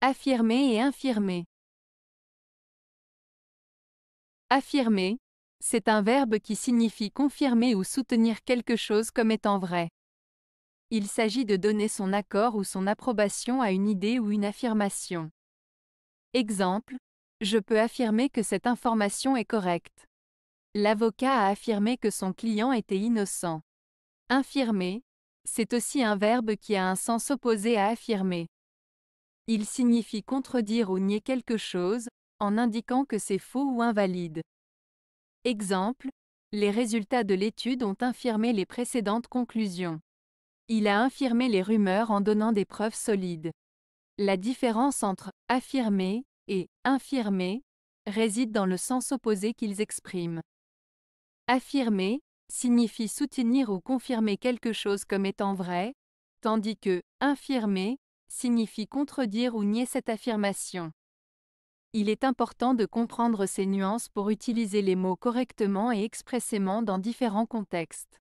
Affirmer et infirmer. Affirmer, c'est un verbe qui signifie confirmer ou soutenir quelque chose comme étant vrai. Il s'agit de donner son accord ou son approbation à une idée ou une affirmation. Exemple, je peux affirmer que cette information est correcte. L'avocat a affirmé que son client était innocent. Infirmer, c'est aussi un verbe qui a un sens opposé à affirmer. Il signifie contredire ou nier quelque chose, en indiquant que c'est faux ou invalide. Exemple, les résultats de l'étude ont infirmé les précédentes conclusions. Il a infirmé les rumeurs en donnant des preuves solides. La différence entre affirmer et infirmer réside dans le sens opposé qu'ils expriment. Affirmer signifie soutenir ou confirmer quelque chose comme étant vrai, tandis que infirmer signifie contredire ou nier cette affirmation. Il est important de comprendre ces nuances pour utiliser les mots correctement et expressément dans différents contextes.